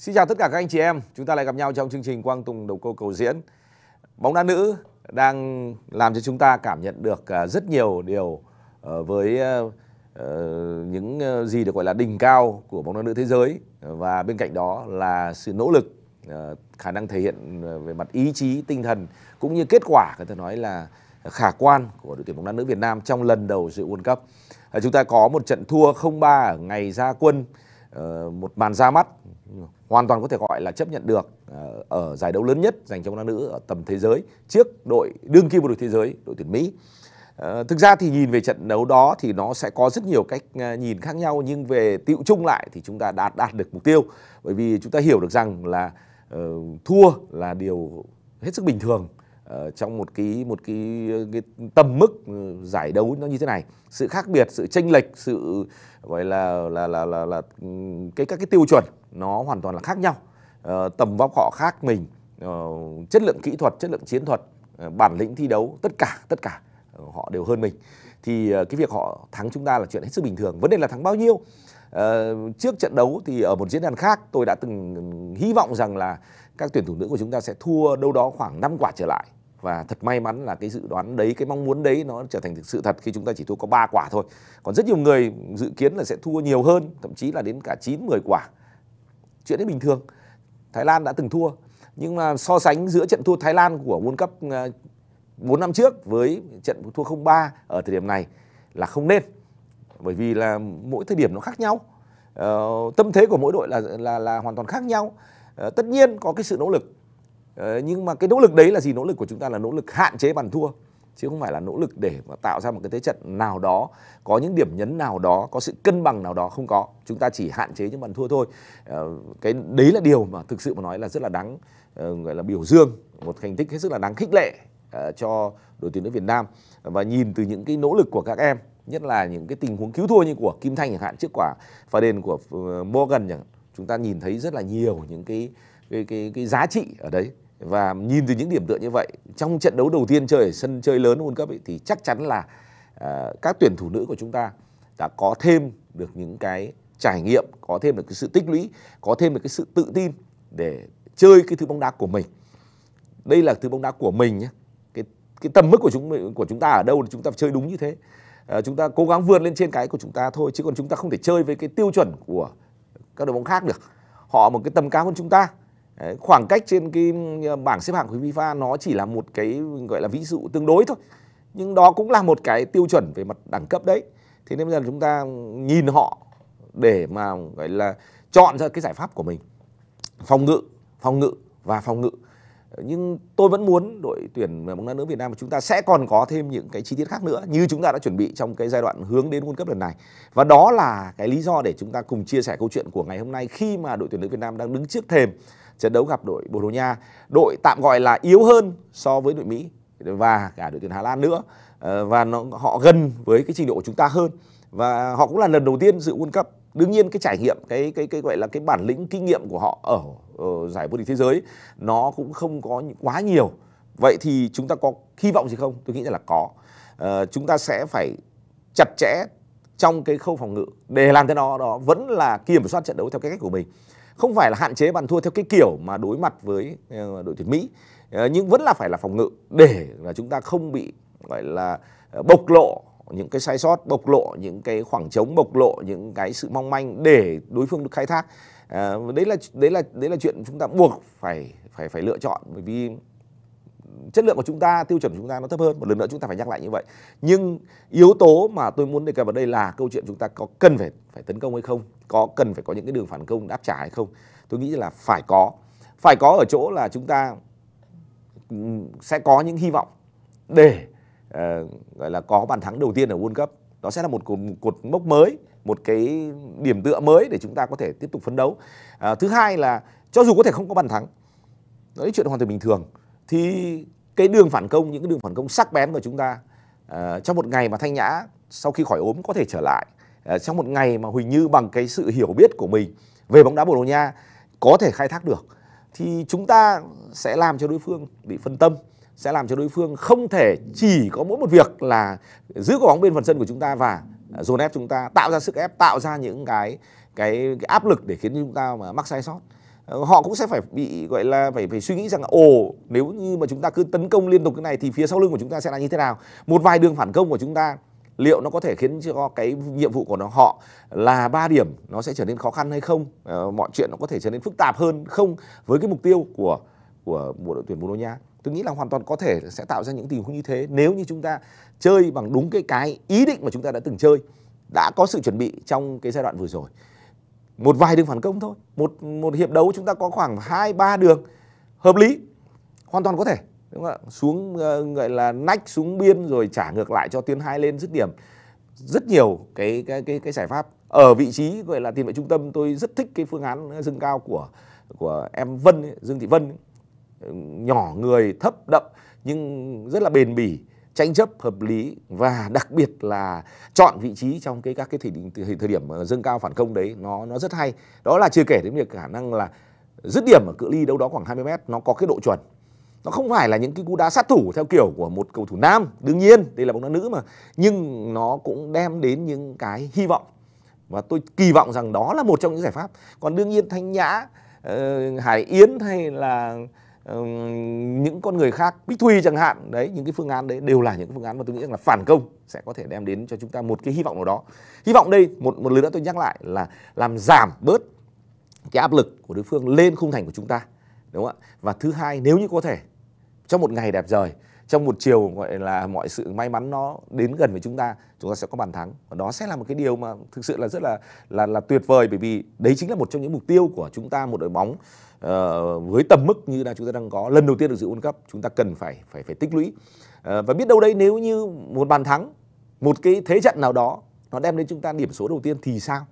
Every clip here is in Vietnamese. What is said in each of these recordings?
Xin chào tất cả các anh chị em, chúng ta lại gặp nhau trong chương trình Quang Tùng Đầu Cô Cầu Diễn. Bóng đá nữ đang làm cho chúng ta cảm nhận được à, rất nhiều điều à, với à, những gì được gọi là đỉnh cao của bóng đá nữ thế giới và bên cạnh đó là sự nỗ lực khả năng thể hiện về mặt ý chí tinh thần cũng như kết quả có thể nói là khả quan của đội tuyển bóng đá nữ Việt Nam trong lần đầu dự World Cup. Chúng ta có một trận thua 0-3 ở ngày ra quân một màn ra mắt hoàn toàn có thể gọi là chấp nhận được ờ, ở giải đấu lớn nhất dành cho bóng đá nữ ở tầm thế giới trước đội đương kim vô địch thế giới đội tuyển Mỹ. Ờ, thực ra thì nhìn về trận đấu đó thì nó sẽ có rất nhiều cách ờ, nhìn khác nhau nhưng về tiệu chung lại thì chúng ta đạt đạt được mục tiêu bởi vì chúng ta hiểu được rằng là thua là điều hết sức bình thường Ờ, trong một cái một cái, ờ, cái tầm mức ừ, giải đấu nó như thế này sự khác biệt sự chênh lệch sự gọi là là là là, là ừ, cái các cái tiêu chuẩn nó hoàn toàn là khác nhau uh, tầm vóc họ khác mình uh, chất lượng kỹ thuật chất lượng chiến thuật uh, bản lĩnh thi đấu tất cả tất cả uh, họ đều hơn mình thì uh, cái việc họ thắng chúng ta là chuyện hết sức bình thường vấn đề là thắng bao nhiêu Uh, trước trận đấu thì ở một diễn đàn khác tôi đã từng ừ, hy vọng rằng là các tuyển thủ nữ của chúng ta sẽ thua đâu đó khoảng 5 quả trở lại và thật may mắn là cái dự đoán đấy cái mong muốn đấy nó trở thành thực sự thật khi chúng ta chỉ thua có 3 quả thôi còn rất nhiều người dự kiến là sẽ thua nhiều hơn thậm chí là đến cả 9 10 quả chuyện đấy bình thường Thái Lan đã từng thua nhưng mà so sánh giữa trận thua Thái Lan của World Cup 4 à, năm trước với trận thua 0-3 ở thời điểm này là không nên bởi vì là mỗi thời điểm nó khác nhau ờ, tâm thế của mỗi đội là là là hoàn toàn khác nhau ờ, tất nhiên có cái sự nỗ lực Ờ, nhưng mà cái nỗ lực đấy là gì nỗ lực của chúng ta là nỗ lực hạn chế bàn thua chứ không phải là nỗ lực để mà tạo ra một cái thế trận nào đó có những điểm nhấn nào đó có sự cân bằng nào đó không có chúng ta chỉ hạn chế những bàn thua thôi ờ, cái đấy là điều mà thực sự mà nói là rất là đáng ờ, gọi là biểu dương một thành tích hết sức là đáng khích lệ cho đội tuyển nữ Việt Nam và nhìn từ những cái nỗ lực của các em nhất là những cái tình huống cứu thua như của Kim Thanh chẳng hạn trước quả pha đền của Morgan chẳng chúng ta nhìn thấy rất là nhiều những cái cái cái, cái giá trị ở đấy và nhìn từ những điểm tựa như vậy trong trận đấu đầu tiên chơi ở sân chơi lớn World Cup ấy, thì chắc chắn là uh, các tuyển thủ nữ của chúng ta đã có thêm được những cái trải nghiệm có thêm được cái sự tích lũy có thêm được cái sự tự tin để chơi cái thứ bóng đá của mình đây là thứ bóng đá của mình nhé cái cái tầm mức của chúng của chúng ta ở đâu thì chúng ta chơi đúng như thế à, chúng ta cố gắng vươn lên trên cái của chúng ta thôi chứ còn chúng ta không thể chơi với cái tiêu chuẩn của các đội bóng khác được họ một cái tầm cao hơn chúng ta khoảng cách trên cái ờ, bảng xếp hạng của FIFA nó chỉ là một cái gọi là ví dụ tương đối thôi nhưng đó cũng là một cái tiêu chuẩn về mặt đẳng cấp đấy thế nên bây giờ chúng ta nhìn họ để mà gọi là chọn ra cái giải pháp của mình phòng ngự phòng ngự và phòng ngự nhưng tôi vẫn muốn đội tuyển bóng đá nữ Việt Nam của chúng ta sẽ còn có thêm những cái chi tiết khác nữa như chúng ta đã chuẩn bị trong cái giai đoạn hướng đến World Cup lần này và đó là cái lý do để chúng ta cùng chia sẻ câu chuyện của ngày hôm nay khi mà đội tuyển nữ Việt Nam đang đứng trước thềm trận đấu gặp đội Bồ Đào Nha, đội tạm gọi là yếu hơn so với đội Mỹ và cả đội tuyển Hà Lan nữa ờ, và nó họ gần với cái trình độ của chúng ta hơn và họ cũng là lần đầu tiên dự World Cup đương nhiên cái trải nghiệm cái cái cái gọi là cái bản lĩnh kinh nghiệm của họ ở, ở giải vô địch thế giới nó cũng không có quá nhiều vậy thì chúng ta có hy vọng gì không tôi nghĩ là có à, chúng ta sẽ phải chặt chẽ trong cái khâu phòng ngự để làm thế nào đó vẫn là kiểm soát trận đấu theo cái cách của mình không phải là hạn chế bàn thua theo cái kiểu mà đối mặt với ờ, đội tuyển Mỹ ờ, nhưng vẫn là phải là phòng ngự để là chúng ta không bị gọi là ờ, bộc lộ những cái sai sót bộc lộ những cái khoảng trống bộc lộ những cái sự mong manh để đối phương được khai thác đấy là đấy là đấy là chuyện chúng ta buộc phải phải phải lựa chọn bởi vì chất lượng của chúng ta tiêu chuẩn của chúng ta nó thấp hơn một lần nữa chúng ta phải nhắc lại như vậy nhưng yếu tố mà tôi muốn đề cập vào đây là câu chuyện chúng ta có cần phải phải tấn công hay không có cần phải có những cái đường phản công đáp trả hay không tôi nghĩ là phải có phải có ở chỗ là chúng ta sẽ có những hy vọng để uh, gọi là có bàn thắng đầu tiên ở World Cup đó sẽ là một cột, một cột mốc mới một cái điểm tựa mới để chúng ta có thể tiếp tục phấn đấu uh, thứ hai là cho dù có thể không có bàn thắng đó là chuyện hoàn toàn bình thường thì cái đường phản công những cái đường phản công sắc bén của chúng ta uh, trong một ngày mà thanh nhã sau khi khỏi ốm có thể trở lại uh, trong một ngày mà huỳnh như bằng cái sự hiểu biết của mình về bóng đá bồ đào nha có thể khai thác được thì chúng ta sẽ làm cho đối phương bị phân tâm sẽ làm cho đối phương không thể chỉ có mỗi một việc là giữ quả bóng bên phần sân của chúng ta và ờ, dồn ép chúng ta tạo ra sức ép tạo ra những cái cái, cái áp lực để khiến chúng ta mà mắc sai sót họ cũng sẽ phải bị gọi là phải phải suy nghĩ rằng ồ nếu như mà chúng ta cứ tấn công liên tục cái này thì phía sau lưng của chúng ta sẽ là như thế nào một vài đường phản công của chúng ta liệu nó có thể khiến cho cái nhiệm vụ của nó họ là ba điểm nó sẽ trở nên khó khăn hay không à, mọi chuyện nó có thể trở nên phức tạp hơn không với cái mục tiêu của của bộ đội tuyển bồ đào nha tôi nghĩ là hoàn toàn có thể sẽ tạo ra những tình huống như thế nếu như chúng ta chơi bằng đúng cái cái ý định mà chúng ta đã từng chơi đã có sự chuẩn bị trong cái giai đoạn vừa rồi một vài đường phản công thôi một một hiệp đấu chúng ta có khoảng hai ba đường hợp lý hoàn toàn có thể đúng không ạ xuống uh, gọi là nách xuống biên rồi trả ngược lại cho tuyến hai lên dứt điểm rất nhiều cái cái cái cái giải pháp ở vị trí gọi là tiền vệ trung tâm tôi rất thích cái phương án dâng cao của của em Vân ấy, Dương Thị Vân ấy. nhỏ người thấp đậm nhưng rất là bền bỉ tranh chấp hợp lý và đặc biệt là chọn vị trí trong cái các cái thời điểm, thời điểm ờ, dâng cao phản công đấy nó nó rất hay đó là chưa kể đến việc khả năng là dứt điểm ở cự ly đâu đó khoảng 20 mét nó có cái độ chuẩn nó không phải là những cái cú đá sát thủ theo kiểu của một cầu thủ nam đương nhiên đây là bóng đá nữ mà nhưng nó cũng đem đến những cái hy vọng và tôi kỳ vọng rằng đó là một trong những giải pháp còn đương nhiên thanh nhã uh, hải yến hay là những con người khác bích thuy chẳng hạn đấy những cái phương án đấy đều là những phương án mà tôi nghĩ rằng là phản công sẽ có thể đem đến cho chúng ta một cái hy vọng nào đó hy vọng đây một một lần nữa tôi nhắc lại là làm giảm bớt cái áp lực của đối phương lên khung thành của chúng ta đúng không ạ và thứ hai nếu như có thể trong một ngày đẹp trời trong một chiều gọi là mọi sự may mắn nó đến gần với chúng ta chúng ta sẽ có bàn thắng và đó sẽ là một cái điều mà thực sự là rất là là là tuyệt vời bởi vì đấy chính là một trong những mục tiêu của chúng ta một đội bóng uh, với tầm mức như là chúng ta đang có lần đầu tiên được dự World Cup chúng ta cần phải phải phải tích lũy uh, và biết đâu đấy nếu như một bàn thắng một cái thế trận nào đó nó đem đến chúng ta điểm số đầu tiên thì sao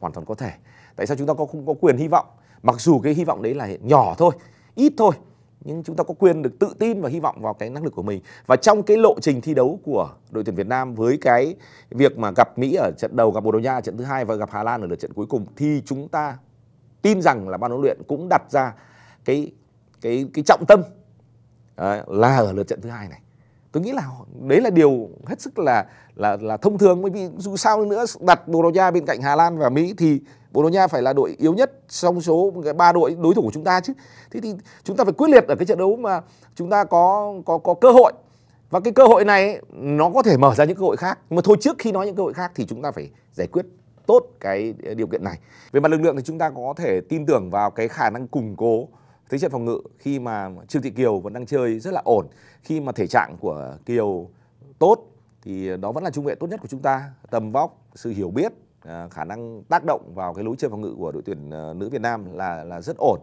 hoàn toàn có thể tại sao chúng ta có không có quyền hy vọng mặc dù cái hy vọng đấy là nhỏ thôi ít thôi nhưng chúng ta có quyền được tự tin và hy vọng vào cái năng lực của mình và trong cái lộ trình thi đấu của đội tuyển Việt Nam với cái việc mà gặp Mỹ ở trận đầu gặp Bồ Đào Nha ở trận thứ hai và gặp Hà Lan ở lượt trận cuối cùng thì chúng ta tin rằng là ban huấn luyện cũng đặt ra cái cái cái trọng tâm à, là ở lượt trận thứ hai này tôi nghĩ là đấy là điều hết sức là là là thông thường bởi vì dù sao nữa đặt Bồ Đào Nha bên cạnh Hà Lan và Mỹ thì Bồ Đào Nha phải là đội yếu nhất trong số ba đội đối thủ của chúng ta chứ thế thì chúng ta phải quyết liệt ở cái trận đấu mà chúng ta có có có cơ hội và cái cơ hội này nó có thể mở ra những cơ hội khác nhưng mà thôi trước khi nói những cơ hội khác thì chúng ta phải giải quyết tốt cái điều kiện này về mặt lực lượng thì chúng ta có thể tin tưởng vào cái khả năng củng cố thế trận phòng ngự khi mà Trương Thị Kiều vẫn đang chơi rất là ổn khi mà thể trạng của Kiều tốt thì đó vẫn là trung vệ tốt nhất của chúng ta tầm vóc sự hiểu biết à, khả năng tác động vào cái lối chơi phòng ngự của đội tuyển à, nữ Việt Nam là là rất ổn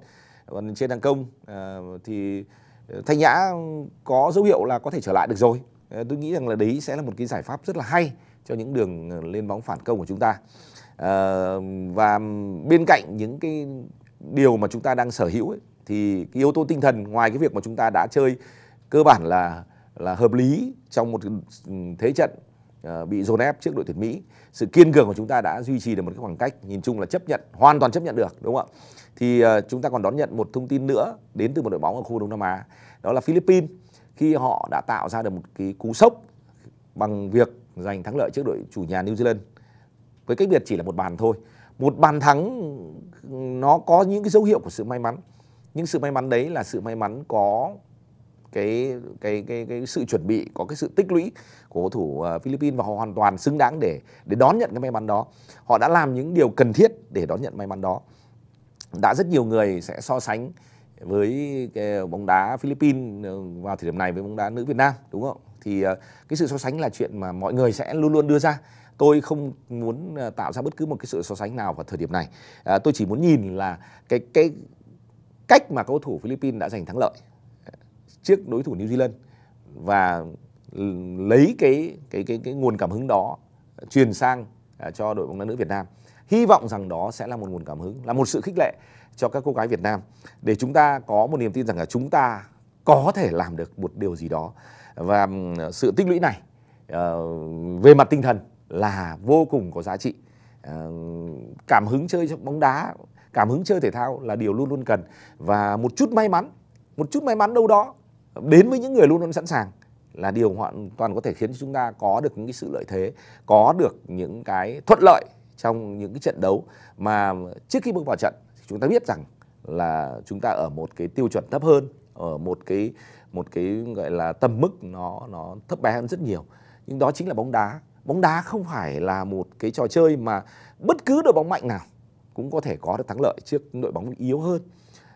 còn trên hàng công à, thì Thanh Nhã có dấu hiệu là có thể trở lại được rồi tôi nghĩ rằng là đấy sẽ là một cái giải pháp rất là hay cho những đường lên bóng phản công của chúng ta và bên cạnh những cái điều mà chúng ta đang sở hữu ấy, thì cái yếu tố tinh thần ngoài cái việc mà chúng ta đã chơi cơ bản là là hợp lý trong một thế trận ờ, bị dồn ép trước đội tuyển Mỹ sự kiên cường của chúng ta đã duy trì được một cái khoảng cách nhìn chung là chấp nhận hoàn toàn chấp nhận được đúng không ạ thì ờ, chúng ta còn đón nhận một thông tin nữa đến từ một đội bóng ở khu Đông Nam Á đó là Philippines khi họ đã tạo ra được một cái cú sốc bằng việc giành thắng lợi trước đội chủ nhà New Zealand với cách biệt chỉ là một bàn thôi một bàn thắng nó có những cái dấu hiệu của sự may mắn nhưng sự may mắn đấy là sự may mắn có cái cái cái cái sự chuẩn bị có cái sự tích lũy của cầu thủ ờ, Philippines và họ hoàn toàn xứng đáng để để đón nhận cái may mắn đó. Họ đã làm những điều cần thiết để đón nhận may mắn đó. Đã rất nhiều người sẽ so sánh với cái bóng đá Philippines ờ, vào thời điểm này với bóng đá nữ Việt Nam đúng không? Thì ờ, cái sự so sánh là chuyện mà mọi người sẽ luôn luôn đưa ra. Tôi không muốn tạo ra bất cứ một cái sự so sánh nào vào thời điểm này. À, tôi chỉ muốn nhìn là cái cái cách mà cầu thủ Philippines đã giành thắng lợi trước đối thủ New Zealand và lấy cái cái cái cái nguồn cảm hứng đó truyền sang à, cho đội bóng đá nữ Việt Nam. Hy vọng rằng đó sẽ là một nguồn cảm hứng, là một sự khích lệ cho các cô gái Việt Nam để chúng ta có một niềm tin rằng là chúng ta có thể làm được một điều gì đó và sự tích lũy này ờ, về mặt tinh thần là vô cùng có giá trị ờ, cảm hứng chơi trong bóng đá cảm hứng chơi thể thao là điều luôn luôn cần và một chút may mắn một chút may mắn đâu đó đến với những người luôn luôn sẵn sàng là điều hoàn toàn có thể khiến chúng ta có được những cái sự lợi thế có được những cái thuận lợi trong những cái trận đấu mà trước khi bước vào trận chúng ta biết rằng là chúng ta ở một cái tiêu chuẩn thấp hơn ở một cái một cái gọi là tầm mức nó nó thấp bé hơn rất nhiều nhưng đó chính là bóng đá bóng đá không phải là một cái trò chơi mà bất cứ đội bóng mạnh nào cũng có thể có được thắng lợi trước đội bóng yếu hơn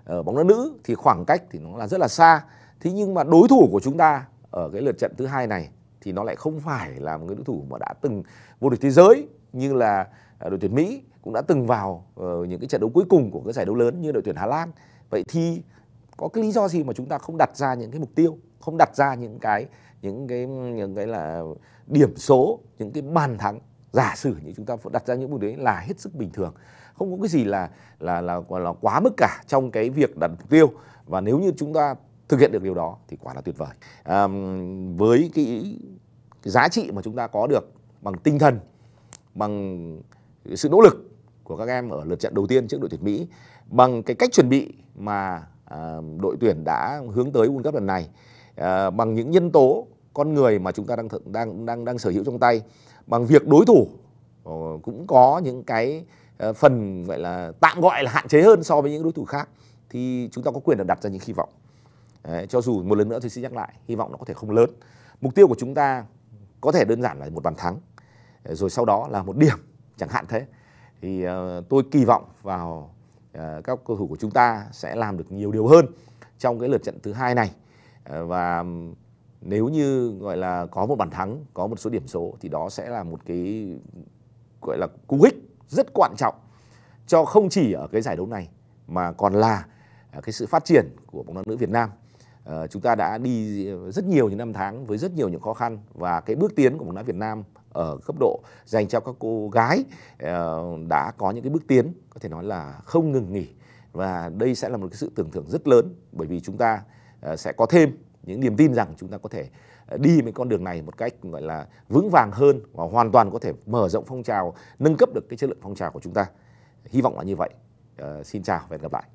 ở ờ, bóng đá nữ thì khoảng cách thì nó là rất là xa thế nhưng mà đối thủ của chúng ta ở cái lượt trận thứ hai này thì nó lại không phải là một cái đối thủ mà đã từng vô địch thế giới như là à, đội tuyển Mỹ cũng đã từng vào ờ, những cái trận đấu cuối cùng của các giải đấu lớn như đội tuyển Hà Lan vậy thì có cái lý do gì mà chúng ta không đặt ra những cái mục tiêu không đặt ra những cái những cái những cái là điểm số những cái bàn thắng giả sử như chúng ta đặt ra những mục đấy là hết sức bình thường không có cái gì là là là là quá mức cả trong cái việc đặt mục tiêu và nếu như chúng ta thực hiện được điều đó thì quả là tuyệt vời à, với cái, cái giá trị mà chúng ta có được bằng tinh thần bằng sự nỗ lực của các em ở lượt trận đầu tiên trước đội tuyển Mỹ bằng cái cách chuẩn bị mà à, đội tuyển đã hướng tới World Cup lần này à, bằng những nhân tố con người mà chúng ta đang đang đang đang sở hữu trong tay bằng việc đối thủ ờ, cũng có những cái ờ, phần gọi là tạm gọi là hạn chế hơn so với những đối thủ khác thì chúng ta có quyền được đặt ra những hy vọng Đấy, cho dù một lần nữa tôi xin nhắc lại hy vọng nó có thể không lớn mục tiêu của chúng ta có thể đơn giản là một bàn thắng ờ, rồi sau đó là một điểm chẳng hạn thế thì tôi kỳ vọng vào các cầu thủ của chúng ta sẽ làm được nhiều điều hơn trong cái lượt trận thứ hai này và nếu như gọi là có một bàn thắng có một số điểm số thì đó sẽ là một cái gọi là cú hích rất quan trọng cho không chỉ ở cái giải đấu này mà còn là à, cái sự phát triển của bóng đá nữ Việt Nam ờ, chúng ta đã đi rất nhiều những năm tháng với rất nhiều những khó khăn và cái bước tiến của bóng đá Việt Nam ở cấp độ dành cho các cô gái ờ, đã có những cái bước tiến có thể nói là không ngừng nghỉ và đây sẽ là một cái sự tưởng thưởng rất lớn bởi vì chúng ta ờ, sẽ có thêm những niềm tin rằng chúng ta có thể ờ, đi với con đường này một cách gọi là vững vàng hơn và hoàn toàn có thể mở rộng phong trào nâng cấp được cái chất lượng phong trào của chúng ta hy vọng là như vậy uh, xin chào và hẹn gặp lại